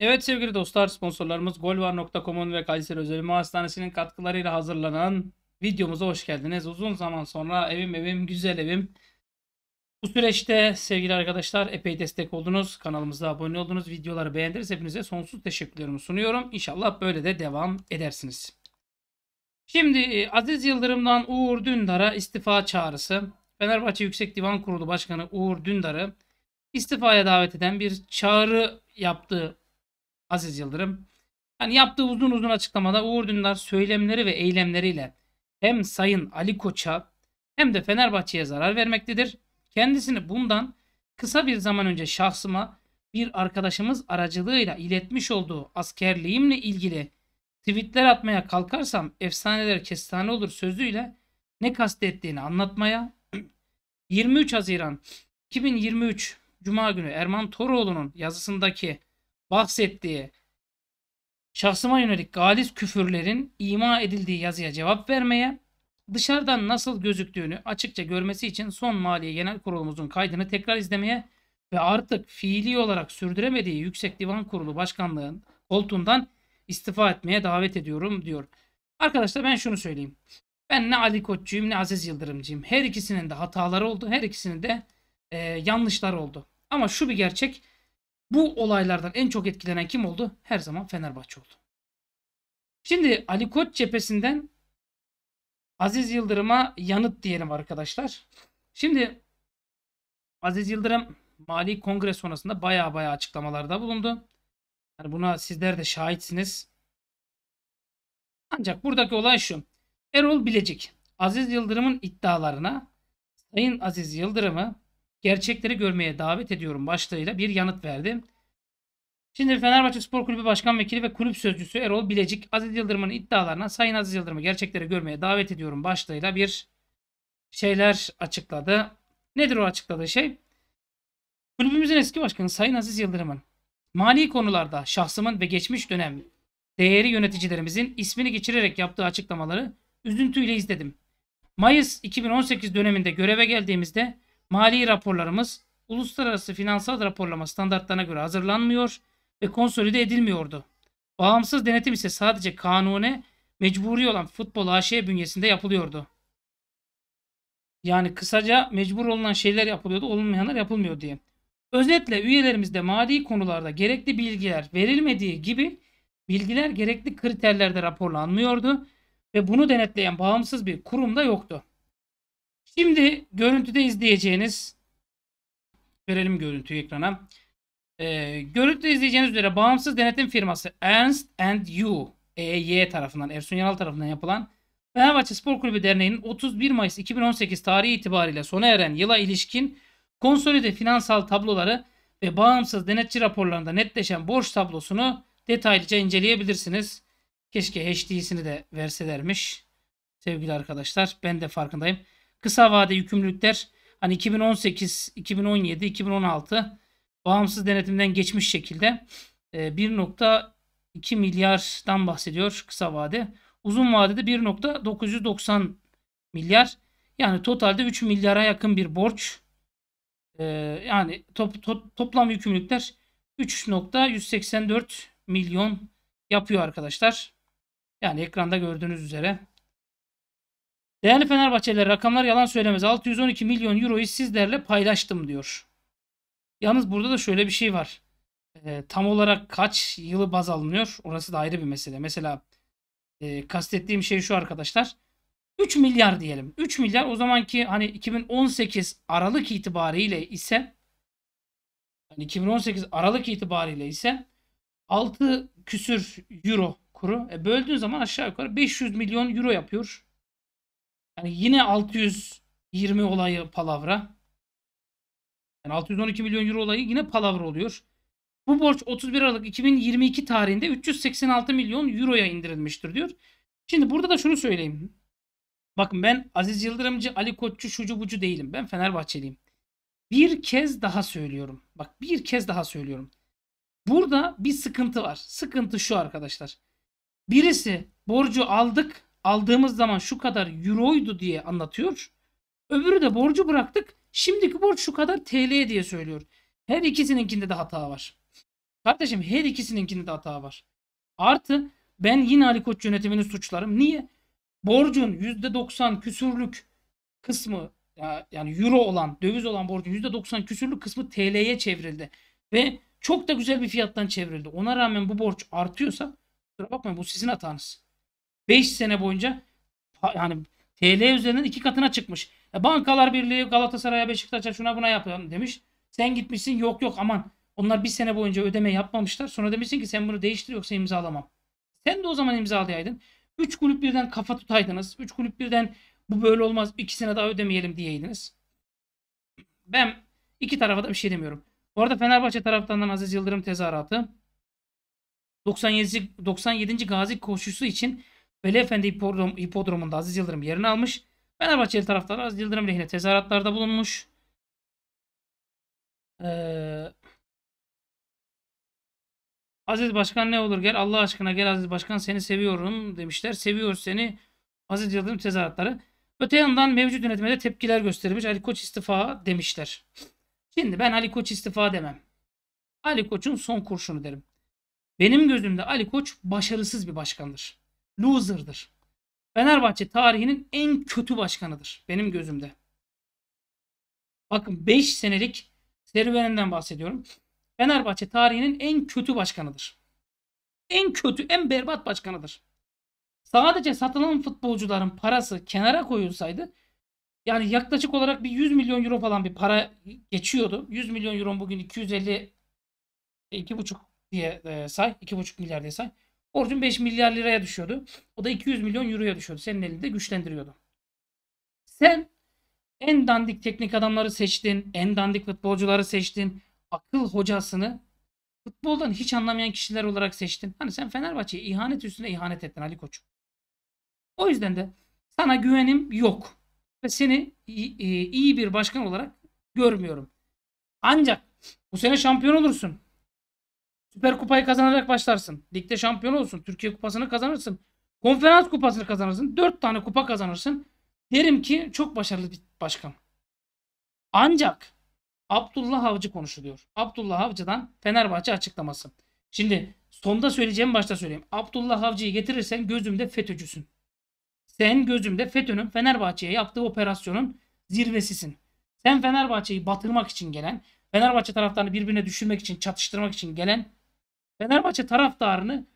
Evet sevgili dostlar sponsorlarımız golvar.com'un ve Kayseri Özel Ünlü Hastanesi'nin katkılarıyla hazırlanan videomuza hoş geldiniz. Uzun zaman sonra evim evim güzel evim. Bu süreçte sevgili arkadaşlar epey destek oldunuz. Kanalımıza abone oldunuz. Videoları beğendiniz. Hepinize sonsuz teşekkürlerimi sunuyorum. İnşallah böyle de devam edersiniz. Şimdi e, Aziz Yıldırım'dan Uğur Dündar'a istifa çağrısı. Fenerbahçe Yüksek Divan Kurulu Başkanı Uğur Dündar'ı istifaya davet eden bir çağrı yaptı Aziz Yıldırım. Yani yaptığı uzun uzun açıklamada Uğur Dündar söylemleri ve eylemleriyle hem Sayın Ali Koç'a hem de Fenerbahçe'ye zarar vermektedir. Kendisini bundan kısa bir zaman önce şahsıma bir arkadaşımız aracılığıyla iletmiş olduğu askerliğimle ilgili tweetler atmaya kalkarsam efsaneler kestane olur sözüyle ne kastettiğini anlatmaya 23 Haziran 2023 Cuma günü Erman Toroğlu'nun yazısındaki bahsettiği şahsıma yönelik galis küfürlerin ima edildiği yazıya cevap vermeye, dışarıdan nasıl gözüktüğünü açıkça görmesi için son Maliye Genel Kurulumuzun kaydını tekrar izlemeye ve artık fiili olarak sürdüremediği Yüksek Divan Kurulu Başkanlığı'nın koltuğundan istifa etmeye davet ediyorum diyor. Arkadaşlar ben şunu söyleyeyim. Ben ne Ali Koççuyum ne Aziz Yıldırımcıyım. Her ikisinin de hataları oldu. Her ikisinin de e, yanlışlar oldu. Ama şu bir gerçek. Bu olaylardan en çok etkilenen kim oldu? Her zaman Fenerbahçe oldu. Şimdi Ali Koç cephesinden Aziz Yıldırım'a yanıt diyelim arkadaşlar. Şimdi Aziz Yıldırım Mali Kongre sonrasında baya baya açıklamalarda bulundu. Yani buna sizler de şahitsiniz. Ancak buradaki olay şu. Erol Bilecik Aziz Yıldırım'ın iddialarına Sayın Aziz Yıldırım'ı gerçekleri görmeye davet ediyorum başlığıyla bir yanıt verdi. Şimdi Fenerbahçe Spor Kulübü Başkan Vekili ve Kulüp Sözcüsü Erol Bilecik, Aziz Yıldırım'ın iddialarına Sayın Aziz Yıldırım'ı gerçekleri görmeye davet ediyorum başlığıyla bir şeyler açıkladı. Nedir o açıkladığı şey? Kulübümüzün eski başkanı Sayın Aziz Yıldırım'ın mali konularda şahsımın ve geçmiş dönem değeri yöneticilerimizin ismini geçirerek yaptığı açıklamaları üzüntüyle izledim. Mayıs 2018 döneminde göreve geldiğimizde Mali raporlarımız uluslararası finansal raporlama standartlarına göre hazırlanmıyor ve konsolide edilmiyordu. Bağımsız denetim ise sadece kanune mecburi olan futbol AŞ bünyesinde yapılıyordu. Yani kısaca mecbur olunan şeyler yapılıyordu, olunmayanlar yapılmıyor diye. Özetle üyelerimizde mali konularda gerekli bilgiler verilmediği gibi bilgiler gerekli kriterlerde raporlanmıyordu ve bunu denetleyen bağımsız bir kurum da yoktu. Şimdi görüntüde izleyeceğiniz verelim görüntüyü ekrana. Ee, görüntüde izleyeceğiniz üzere bağımsız denetim firması Ernst and You EY tarafından Ersun Yanal tarafından yapılan Fenerbahçe Spor Kulübü Derneği'nin 31 Mayıs 2018 tarihi itibariyle sona eren yıla ilişkin konsolide finansal tabloları ve bağımsız denetçi raporlarında netleşen borç tablosunu detaylıca inceleyebilirsiniz. Keşke HD'sini de verselermiş sevgili arkadaşlar. Ben de farkındayım kısa vade yükümlülükler hani 2018, 2017, 2016 bağımsız denetimden geçmiş şekilde 1.2 e, milyardan bahsediyor kısa vade. Uzun vadede 1.990 milyar. Yani totalde 3 milyara yakın bir borç. E, yani top, to, toplam yükümlülükler 3.184 milyon yapıyor arkadaşlar. Yani ekranda gördüğünüz üzere. Değerli Fenerbahçeliler rakamlar yalan söylemez. 612 milyon euroyu sizlerle paylaştım diyor. Yalnız burada da şöyle bir şey var. E, tam olarak kaç yılı baz alınıyor? Orası da ayrı bir mesele. Mesela e, kastettiğim şey şu arkadaşlar. 3 milyar diyelim. 3 milyar o zamanki hani 2018 Aralık itibariyle ise yani 2018 Aralık itibariyle ise 6 küsür euro kuru. E, böldüğün zaman aşağı yukarı 500 milyon euro yapıyor. Yani yine 620 olayı palavra. Yani 612 milyon euro olayı yine palavra oluyor. Bu borç 31 Aralık 2022 tarihinde 386 milyon euroya indirilmiştir diyor. Şimdi burada da şunu söyleyeyim. Bakın ben Aziz Yıldırımcı, Ali Koççu, şucu bucu değilim. Ben Fenerbahçeliyim. Bir kez daha söylüyorum. Bak bir kez daha söylüyorum. Burada bir sıkıntı var. Sıkıntı şu arkadaşlar. Birisi borcu aldık aldığımız zaman şu kadar euroydu diye anlatıyor. Öbürü de borcu bıraktık. Şimdiki borç şu kadar TL diye söylüyor. Her ikisininkinde de hata var. Kardeşim her ikisininkinde de hata var. Artı ben yine Ali Koç yönetimini suçlarım. Niye? Borcun %90 küsürlük kısmı yani euro olan, döviz olan borcun %90 küsürlük kısmı TL'ye çevrildi. Ve çok da güzel bir fiyattan çevrildi. Ona rağmen bu borç artıyorsa kusura bakmayın bu sizin hatanız. 5 sene boyunca yani TL üzerinden iki katına çıkmış. E, Bankalar Birliği Galatasaray'a Beşiktaş'a şuna buna yapıyor demiş. Sen gitmişsin yok yok aman onlar bir sene boyunca ödeme yapmamışlar. Sonra demişsin ki sen bunu değiştir yoksa imzalamam. Sen de o zaman imzalayaydın. Üç kulüp birden kafa tutaydınız. Üç kulüp birden bu böyle olmaz ikisine daha ödemeyelim diyeydiniz. Ben iki tarafa da bir şey demiyorum. Bu arada Fenerbahçe taraftarından Aziz Yıldırım tezahüratı. 97. 97. Gazi koşusu için Veli Efendi hipodrom, hipodromunda Aziz Yıldırım yerini almış. Fenerbahçeli taraftarı Aziz Yıldırım lehine tezahüratlarda bulunmuş. Ee, Aziz Başkan ne olur gel Allah aşkına gel Aziz Başkan seni seviyorum demişler. Seviyor seni Aziz Yıldırım tezahüratları. Öte yandan mevcut yönetime de tepkiler göstermiş. Ali Koç istifa demişler. Şimdi ben Ali Koç istifa demem. Ali Koç'un son kurşunu derim. Benim gözümde Ali Koç başarısız bir başkandır loser'dır. Fenerbahçe tarihinin en kötü başkanıdır benim gözümde. Bakın 5 senelik serüveninden bahsediyorum. Fenerbahçe tarihinin en kötü başkanıdır. En kötü, en berbat başkanıdır. Sadece satılan futbolcuların parası kenara koyulsaydı yani yaklaşık olarak bir 100 milyon euro falan bir para geçiyordu. 100 milyon euro bugün 250 2,5 diye e, say. 2,5 milyar diye say. Borcun 5 milyar liraya düşüyordu. O da 200 milyon euroya düşüyordu. Senin elinde güçlendiriyordu. Sen en dandik teknik adamları seçtin. En dandik futbolcuları seçtin. Akıl hocasını futboldan hiç anlamayan kişiler olarak seçtin. Hani sen Fenerbahçe'ye ihanet üstüne ihanet ettin Ali Koç. O yüzden de sana güvenim yok. Ve seni iyi e, bir başkan olarak görmüyorum. Ancak bu sene şampiyon olursun. Süper Kupayı kazanarak başlarsın. Ligde şampiyon olsun. Türkiye Kupası'nı kazanırsın. Konferans Kupası'nı kazanırsın. 4 tane kupa kazanırsın. Derim ki çok başarılı bir başkan. Ancak Abdullah Avcı konuşuluyor. Abdullah Avcı'dan Fenerbahçe açıklaması. Şimdi sonda söyleyeceğim başta söyleyeyim. Abdullah Avcı'yı getirirsen gözümde FETÖ'cüsün. Sen gözümde FETÖ'nün Fenerbahçe'ye yaptığı operasyonun zirvesisin. Sen Fenerbahçe'yi batırmak için gelen, Fenerbahçe taraftarını birbirine düşürmek için, çatıştırmak için gelen Fenerbahçe taraftarını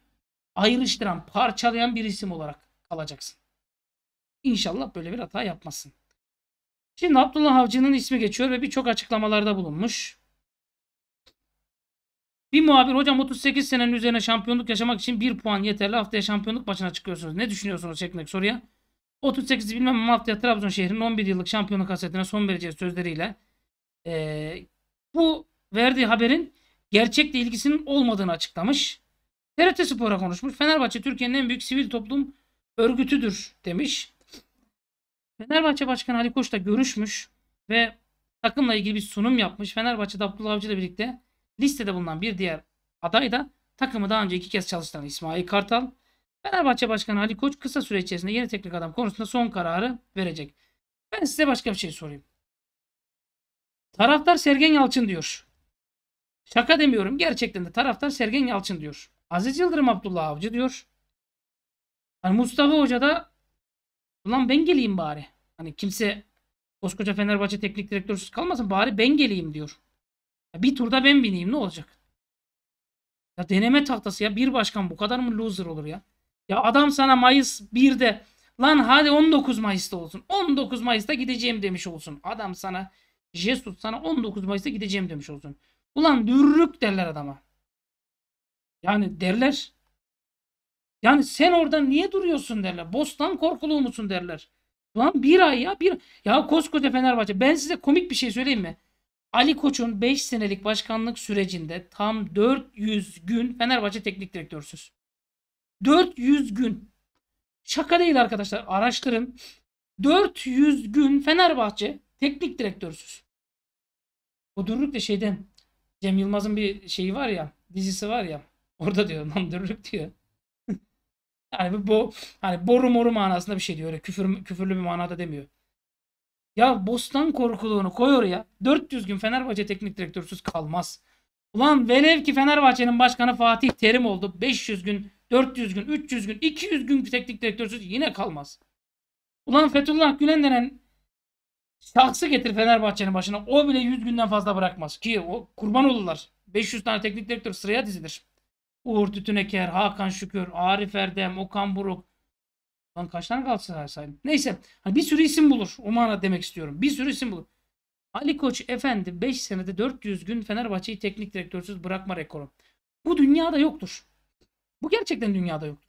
ayrıştıran, parçalayan bir isim olarak kalacaksın. İnşallah böyle bir hata yapmasın. Şimdi Abdullah Avcı'nın ismi geçiyor ve birçok açıklamalarda bulunmuş. Bir muhabir hocam 38 senenin üzerine şampiyonluk yaşamak için 1 puan yeterli. Haftaya şampiyonluk maçına çıkıyorsunuz. Ne düşünüyorsunuz şeklindeki soruya. 38'i bilmem ama haftaya Trabzon şehrinin 11 yıllık şampiyonluk hasretine son vereceğiz sözleriyle. Ee, bu verdiği haberin gerçekle ilgisinin olmadığını açıklamış. TRT Spor'a konuşmuş. Fenerbahçe Türkiye'nin en büyük sivil toplum örgütüdür demiş. Fenerbahçe Başkanı Ali Koç'la görüşmüş ve takımla ilgili bir sunum yapmış. Fenerbahçe'de Abdullah Avcı ile birlikte listede bulunan bir diğer aday da takımı daha önce iki kez çalıştıran İsmail Kartal. Fenerbahçe Başkanı Ali Koç kısa süre içerisinde yeni teknik adam konusunda son kararı verecek. Ben size başka bir şey sorayım. Taraftar Sergen Yalçın diyor. Şaka demiyorum. Gerçekten de taraftar Sergen Yalçın diyor. Aziz Yıldırım Abdullah Avcı diyor. Hani Mustafa Hoca da ulan ben geleyim bari. Hani kimse koskoca Fenerbahçe teknik direktörsüz kalmasın bari ben geleyim diyor. Ya bir turda ben bineyim ne olacak? Ya deneme tahtası ya bir başkan bu kadar mı loser olur ya? Ya adam sana Mayıs 1'de lan hadi 19 Mayıs'ta olsun. 19 Mayıs'ta gideceğim demiş olsun. Adam sana Jesus sana 19 Mayıs'ta gideceğim demiş olsun. Ulan dürrük derler adama. Yani derler. Yani sen orada niye duruyorsun derler. Bostan korkuluğu musun derler. Ulan bir ay ya bir ya koskoca Fenerbahçe. Ben size komik bir şey söyleyeyim mi? Ali Koç'un 5 senelik başkanlık sürecinde tam 400 gün Fenerbahçe teknik direktörsüz. 400 gün. Şaka değil arkadaşlar. Araştırın. 400 gün Fenerbahçe teknik direktörsüz. O dürlük de şeyden Cem Yılmaz'ın bir şeyi var ya, dizisi var ya. Orada diyor lan dürlük diyor. yani bu hani boru moru manasında bir şey diyor. Öyle küfür küfürlü bir manada demiyor. Ya Bostan korkuluğunu koy oraya. 400 gün Fenerbahçe teknik direktörsüz kalmaz. Ulan velev ki Fenerbahçe'nin başkanı Fatih Terim oldu. 500 gün, 400 gün, 300 gün, 200 gün teknik direktörsüz yine kalmaz. Ulan Fethullah Gülen denen Şahsı getir Fenerbahçe'nin başına. O bile 100 günden fazla bırakmaz. Ki o kurban olurlar. 500 tane teknik direktör sıraya dizilir. Uğur Tütüneker, Hakan Şükür, Arif Erdem, Okan Buruk. Lan kaç tane Galatasaray saydım. Neyse hani bir sürü isim bulur. O mana demek istiyorum. Bir sürü isim bulur. Ali Koç efendi 5 senede 400 gün Fenerbahçe'yi teknik direktörsüz bırakma rekoru. Bu dünyada yoktur. Bu gerçekten dünyada yoktur.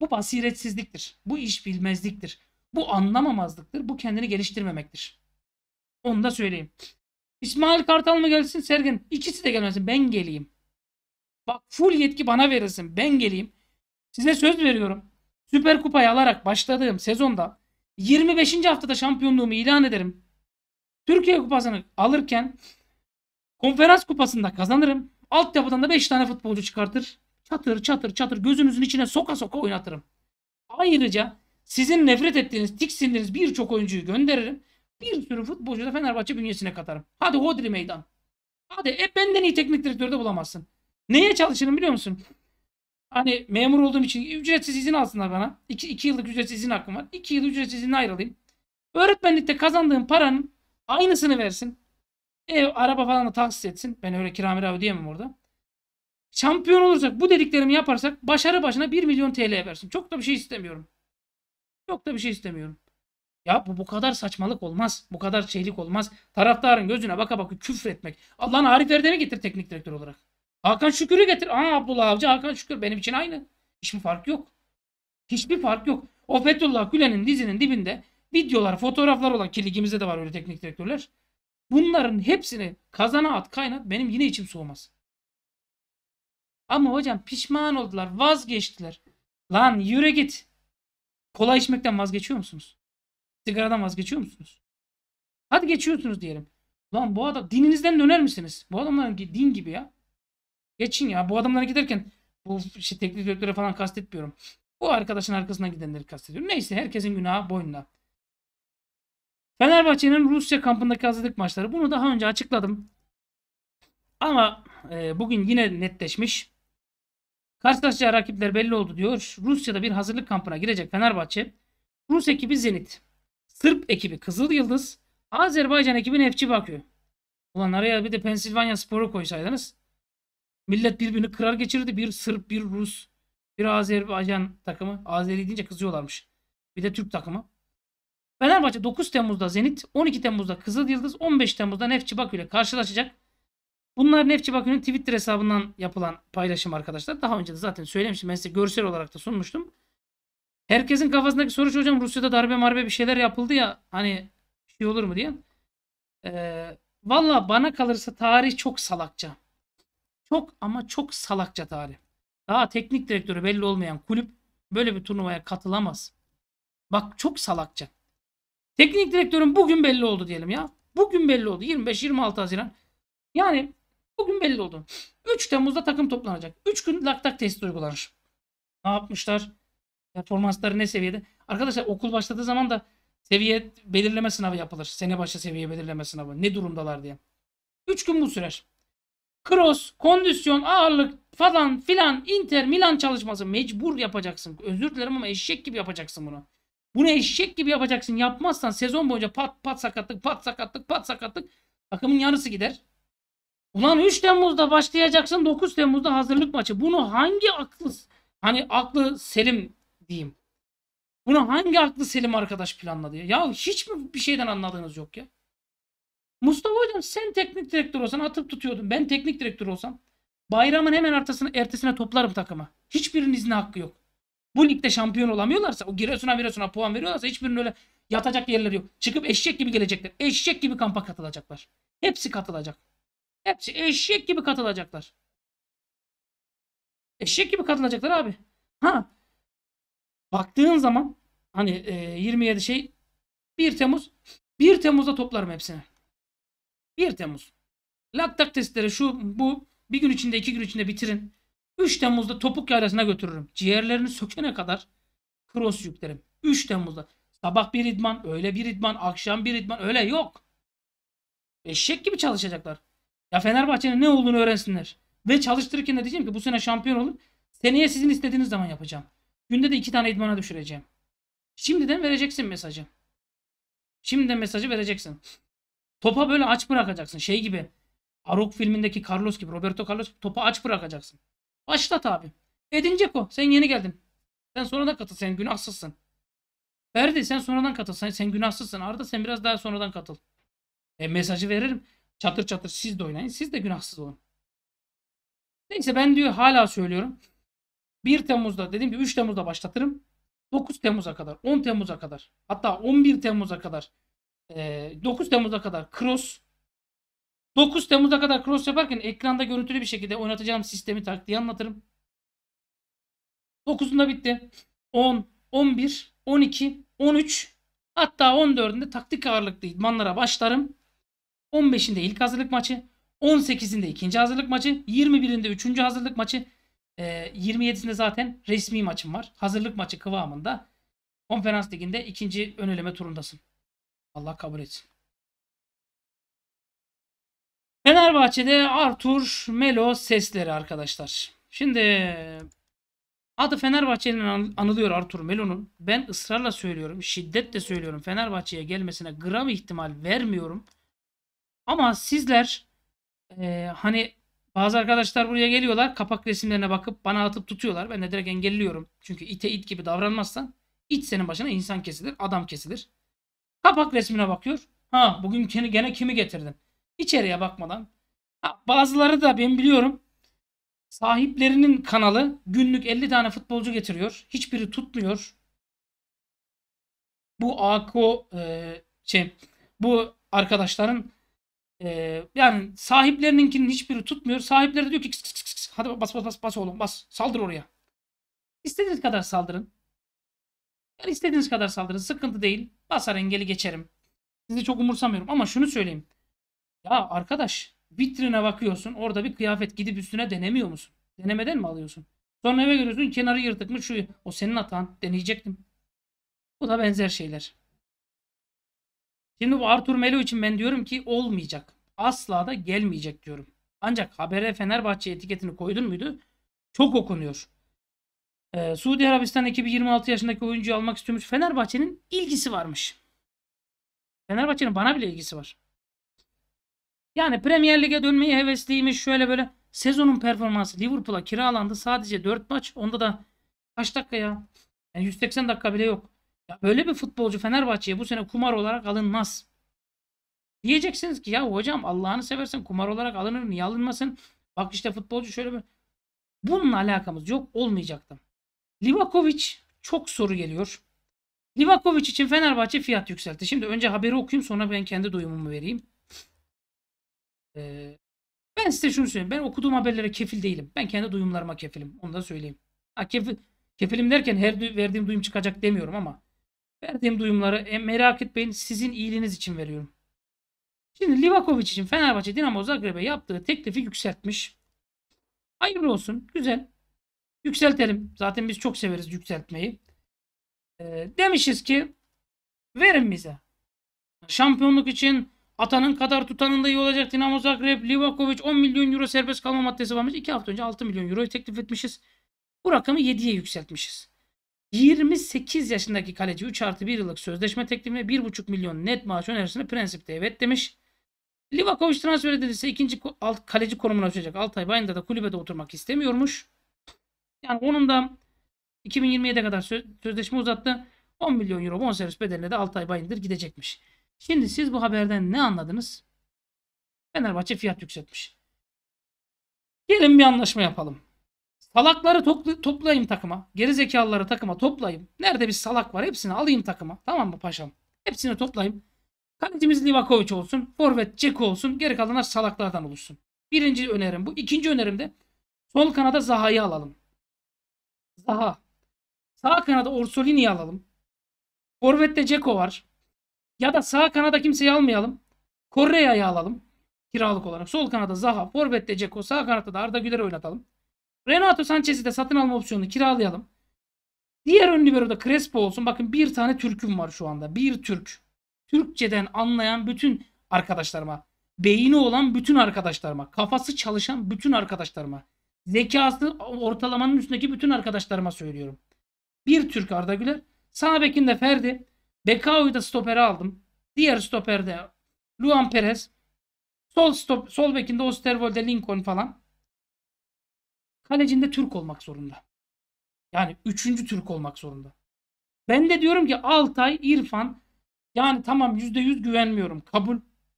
Bu basiretsizliktir. Bu iş bilmezliktir. Bu anlamamazlıktır. Bu kendini geliştirmemektir. Onu da söyleyeyim. İsmail Kartal mı gelsin Sergin, İkisi de gelmesin. Ben geleyim. Bak full yetki bana verilsin. Ben geleyim. Size söz veriyorum. Süper Kupayı alarak başladığım sezonda 25. haftada şampiyonluğumu ilan ederim. Türkiye Kupası'nı alırken konferans kupasında kazanırım. Altyapıdan da 5 tane futbolcu çıkartır. Çatır çatır çatır gözünüzün içine soka soka oynatırım. Ayrıca sizin nefret ettiğiniz, tiksindiğiniz birçok oyuncuyu gönderirim. Bir sürü futbolcu da Fenerbahçe bünyesine katarım. Hadi Hodri meydan. Hadi e, benden iyi teknik direktörde bulamazsın. Neye çalışırım biliyor musun? Hani memur olduğum için ücretsiz izin alsınlar bana. iki yıllık ücretsiz izin hakkım var. İki yıl ücretsiz izinle ayrılayım. Öğretmenlikte kazandığım paranın aynısını versin. Ev, araba falan da tahsis etsin. Ben öyle kiramira ödeyemem orada. Şampiyon olursak bu dediklerimi yaparsak başarı başına 1 milyon TL versin. Çok da bir şey istemiyorum. Yok da bir şey istemiyorum. Ya bu, bu kadar saçmalık olmaz. Bu kadar şeylik olmaz. Taraftarın gözüne baka baka küfretmek. Allah'ın Arif Erden'i getir teknik direktör olarak. Hakan Şükür'ü getir. Aa Abdullah Avcı, Hakan Şükür benim için aynı. Hiçbir fark yok. Hiçbir fark yok. O Fethullah Gülen'in dizinin dibinde videolar, fotoğraflar olan ki ligimizde de var öyle teknik direktörler. Bunların hepsini kazana at kaynat benim yine içim soğumaz. Ama hocam pişman oldular, vazgeçtiler. Lan yürü git. Kola içmekten vazgeçiyor musunuz? Sigaradan vazgeçiyor musunuz? Hadi geçiyorsunuz diyelim. Lan bu adam dininizden döner misiniz? Bu adamların din gibi ya. Geçin ya. Bu adamlara giderken bu işte teknik direktöre falan kastetmiyorum. Bu arkadaşın arkasına gidenleri kastediyorum. Neyse herkesin günahı boynuna. Fenerbahçe'nin Rusya kampındaki hazırlık maçları. Bunu daha önce açıkladım. Ama e, bugün yine netleşmiş. Karşılaşacağı rakipler belli oldu diyor. Rusya'da bir hazırlık kampına girecek Fenerbahçe. Rus ekibi Zenit. Sırp ekibi Kızıl Yıldız. Azerbaycan ekibi Nefçi Bakü. Ulan araya bir de Pensilvanya sporu koysaydınız. Millet birbirini kırar geçirdi. Bir Sırp, bir Rus, bir Azerbaycan takımı. Azeri deyince kızıyorlarmış. Bir de Türk takımı. Fenerbahçe 9 Temmuz'da Zenit, 12 Temmuz'da Kızıl Yıldız, 15 Temmuz'da Nefçi Bakü ile karşılaşacak. Bunlar Nefçi Bakü'nün Twitter hesabından yapılan paylaşım arkadaşlar. Daha önce de zaten söylemiştim. Ben size görsel olarak da sunmuştum. Herkesin kafasındaki soru şu hocam Rusya'da darbe marbe bir şeyler yapıldı ya hani bir şey olur mu diye. Ee, Valla bana kalırsa tarih çok salakça. Çok ama çok salakça tarih. Daha teknik direktörü belli olmayan kulüp böyle bir turnuvaya katılamaz. Bak çok salakça. Teknik direktörün bugün belli oldu diyelim ya. Bugün belli oldu. 25-26 Haziran. Yani Bugün belli oldu. 3 Temmuz'da takım toplanacak. 3 gün laktak testi uygulanır. Ne yapmışlar? Performansları ne seviyede? Arkadaşlar okul başladığı zaman da seviye belirleme sınavı yapılır. Sene başı seviye belirleme sınavı. Ne durumdalar diye. 3 gün bu sürer. Cross, kondisyon, ağırlık falan filan Inter Milan çalışması mecbur yapacaksın. Özür dilerim ama eşek gibi yapacaksın bunu. Bunu eşek gibi yapacaksın. Yapmazsan sezon boyunca pat pat sakatlık, pat sakatlık, pat sakatlık takımın yarısı gider. Ulan 3 Temmuz'da başlayacaksın 9 Temmuz'da hazırlık maçı. Bunu hangi aklı hani aklı Selim diyeyim. Bunu hangi aklı Selim arkadaş planladı ya? Ya hiç mi bir şeyden anladığınız yok ya? Mustafa hocam sen teknik direktör olsan atıp tutuyordun. Ben teknik direktör olsam bayramın hemen ertesine, ertesine toplarım takıma. Hiçbirinin izni hakkı yok. Bu ligde şampiyon olamıyorlarsa o Giresun'a Giresun'a puan veriyorlarsa hiçbirinin öyle yatacak yerleri yok. Çıkıp eşek gibi gelecekler. Eşek gibi kampa katılacaklar. Hepsi katılacak. Hepsi eşek gibi katılacaklar. Eşek gibi katılacaklar abi. Ha. Baktığın zaman hani e, 27 şey 1 Temmuz 1 Temmuz'da toplarım hepsini. 1 Temmuz. Laktak testleri şu bu bir gün içinde iki gün içinde bitirin. 3 Temmuz'da topuk yaylasına götürürüm. Ciğerlerini sökene kadar cross yüklerim. 3 Temmuz'da. Sabah bir idman, öğle bir idman, akşam bir idman. Öyle yok. Eşek gibi çalışacaklar. Ya Fenerbahçe'nin ne olduğunu öğrensinler. Ve çalıştırırken de diyeceğim ki bu sene şampiyon olur. Seneye sizin istediğiniz zaman yapacağım. Günde de iki tane idmana düşüreceğim. Şimdiden vereceksin mesajı. Şimdiden mesajı vereceksin. Topa böyle aç bırakacaksın. Şey gibi. Arok filmindeki Carlos gibi. Roberto Carlos gibi. Topa aç bırakacaksın. Başlat abi. Edin Ceko. Sen yeni geldin. Sen sonradan katıl. Sen günahsızsın. Ferdi sen sonradan katıl. Sen, sen günahsızsın. Arda sen biraz daha sonradan katıl. E, mesajı veririm. Çatır çatır siz de oynayın. Siz de günahsız olun. Neyse ben diyor hala söylüyorum. 1 Temmuz'da dediğim gibi 3 Temmuz'da başlatırım. 9 Temmuz'a kadar, 10 Temmuz'a kadar, hatta 11 Temmuz'a kadar, 9 Temmuz'a kadar cross 9 Temmuz'a kadar cross yaparken ekranda görüntülü bir şekilde oynatacağım sistemi taktiği anlatırım. 9'unda bitti. 10, 11, 12, 13 hatta 14'ünde taktik ağırlıklı idmanlara başlarım. 15'inde ilk hazırlık maçı, 18'inde ikinci hazırlık maçı, 21'inde üçüncü hazırlık maçı, 27'sinde ee, zaten resmi maçım var. Hazırlık maçı kıvamında. Konferans liginde ikinci öneleme turundasın. Allah kabul etsin. Fenerbahçe'de Artur Melo sesleri arkadaşlar. Şimdi adı Fenerbahçe'nin anılıyor Artur Melo'nun. Ben ısrarla söylüyorum, şiddetle söylüyorum. Fenerbahçe'ye gelmesine gram ihtimal vermiyorum. Ama sizler e, hani bazı arkadaşlar buraya geliyorlar kapak resimlerine bakıp bana atıp tutuyorlar. Ben de direkt engelliyorum. Çünkü ite it gibi davranmazsan it senin başına insan kesilir, adam kesilir. Kapak resmine bakıyor. Ha bugün kendi gene kimi getirdin? İçeriye bakmadan. Ha, bazıları da ben biliyorum sahiplerinin kanalı günlük 50 tane futbolcu getiriyor. Hiçbiri tutmuyor. Bu Ako e, şey bu arkadaşların ee, yani sahiplerininkinin hiçbiri tutmuyor. Sahipleri de diyor ki kıs kıs kıs. hadi bas bas bas bas oğlum bas. Saldır oraya. İstediğiniz kadar saldırın. Yani istediğiniz kadar saldırın. Sıkıntı değil. Basar engeli geçerim. Sizi çok umursamıyorum ama şunu söyleyeyim. Ya arkadaş vitrine bakıyorsun. Orada bir kıyafet gidip üstüne denemiyor musun? Denemeden mi alıyorsun? Sonra eve görüyorsun kenarı yırtık mı şu o senin hatan deneyecektim. Bu da benzer şeyler. Şimdi bu Artur Melo için ben diyorum ki olmayacak. Asla da gelmeyecek diyorum. Ancak habere Fenerbahçe etiketini koydun muydu? Çok okunuyor. Ee, Suudi Arabistan ekibi 26 yaşındaki oyuncuyu almak istiyormuş. Fenerbahçe'nin ilgisi varmış. Fenerbahçe'nin bana bile ilgisi var. Yani Premier Lig'e dönmeyi hevesliymiş şöyle böyle. Sezonun performansı Liverpool'a kiralandı. Sadece 4 maç. Onda da kaç dakika ya? Yani 180 dakika bile yok. Ya böyle bir futbolcu Fenerbahçe'ye bu sene kumar olarak alınmaz. Diyeceksiniz ki ya hocam Allah'ını seversen kumar olarak alınır niye alınmasın? Bak işte futbolcu şöyle bir... Bununla alakamız yok olmayacaktı. Livakovic çok soru geliyor. Livakovic için Fenerbahçe fiyat yükseltti. Şimdi önce haberi okuyayım sonra ben kendi duyumumu vereyim. Ee, ben size şunu söyleyeyim. Ben okuduğum haberlere kefil değilim. Ben kendi duyumlarıma kefilim. Onu da söyleyeyim. Ha, kefil, kefilim derken her verdiğim duyum çıkacak demiyorum ama Verdiğim duyumları e, merak etmeyin sizin iyiliğiniz için veriyorum. Şimdi Livakovic için Fenerbahçe Dinamo Zagreb'e yaptığı teklifi yükseltmiş. Hayırlı olsun. Güzel. Yükseltelim. Zaten biz çok severiz yükseltmeyi. E, demişiz ki verin bize. Şampiyonluk için atanın kadar tutanın da iyi olacak. Dinamo Zagreb, Livakovic 10 milyon euro serbest kalma maddesi varmış. 2 hafta önce 6 milyon euroyu teklif etmişiz. Bu rakamı 7'ye yükseltmişiz. 28 yaşındaki kaleci 3 artı 1 yıllık sözleşme teklifi 1,5 milyon net maaş önerisine prensipte evet demiş. Livakovic transfer edilirse ikinci alt, kaleci konumuna uçacak Altay Bayın'da da kulübede oturmak istemiyormuş. Yani onun da 2027'ye kadar sözleşme uzattı. 10 milyon euro bonservis bedeline de Altay Bayındır gidecekmiş. Şimdi siz bu haberden ne anladınız? Fenerbahçe fiyat yükseltmiş. Gelin bir anlaşma yapalım. Salakları toplu, toplayayım takıma. Geri zekalıları takıma toplayayım. Nerede bir salak var hepsini alayım takıma. Tamam mı paşam? Hepsini toplayayım. Kalecimiz Livakovic olsun. Forvet Ceko olsun. Geri kalanlar salaklardan oluşsun. Birinci önerim bu. İkinci önerim de sol kanada Zaha'yı alalım. Zaha. Sağ kanada Orsolini'yi alalım. Forvet'te Ceko var. Ya da sağ kanada kimseyi almayalım. Korrea'yı alalım. Kiralık olarak. Sol kanada Zaha. Forvet'te Ceko. Sağ kanada da Arda Güler oynatalım. Renato Sanchez'i de satın alma opsiyonunu kiralayalım. Diğer ön libero'da Crespo olsun. Bakın bir tane Türk'üm var şu anda. Bir Türk. Türkçeden anlayan bütün arkadaşlarıma, beyni olan bütün arkadaşlarıma, kafası çalışan bütün arkadaşlarıma, zekası ortalamanın üstündeki bütün arkadaşlarıma söylüyorum. Bir Türk Arda Güler. Sağ bekinde Ferdi. Bekao'yu da stopere aldım. Diğer stoperde Luan Perez. Sol stop, sol bekinde Osterwolde Lincoln falan. Kalecinde Türk olmak zorunda. Yani üçüncü Türk olmak zorunda. Ben de diyorum ki Altay, İrfan yani tamam yüzde yüz güvenmiyorum kabul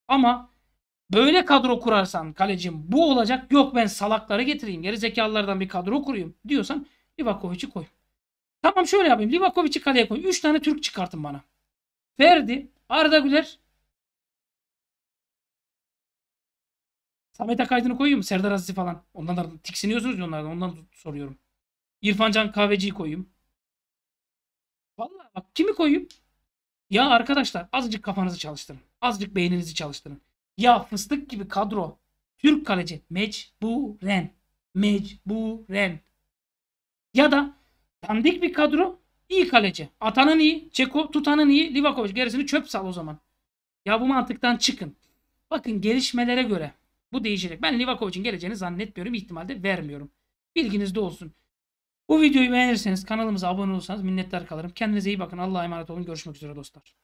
ama böyle kadro kurarsan kalecim bu olacak yok ben salakları getireyim geri zekalılardan bir kadro kurayım diyorsan Livakovic'i koy. Tamam şöyle yapayım Livakovic'i kaleye koy Üç tane Türk çıkartın bana. Ferdi, Arda Güler, Samet Akaydın'ı koyayım mı Serdar Aziz'i falan. Ondan da tiksiniyorsunuz ya onlardan. Ondan soruyorum. İrfan Can Kahveci'yi koyayım. Vallahi bak kimi koyayım? Ya arkadaşlar azıcık kafanızı çalıştırın. Azıcık beyninizi çalıştırın. Ya fıstık gibi kadro. Türk kaleci. Mecburen. Mecburen. Ya da dandik bir kadro. iyi kaleci. Atanın iyi. Çeko tutanın iyi. Livakovic gerisini çöp sal o zaman. Ya bu mantıktan çıkın. Bakın gelişmelere göre bu değişecek. Ben Livakovic'in geleceğini zannetmiyorum. ihtimalde vermiyorum. Bilginizde olsun. Bu videoyu beğenirseniz kanalımıza abone olursanız minnettar kalırım. Kendinize iyi bakın. Allah'a emanet olun. Görüşmek üzere dostlar.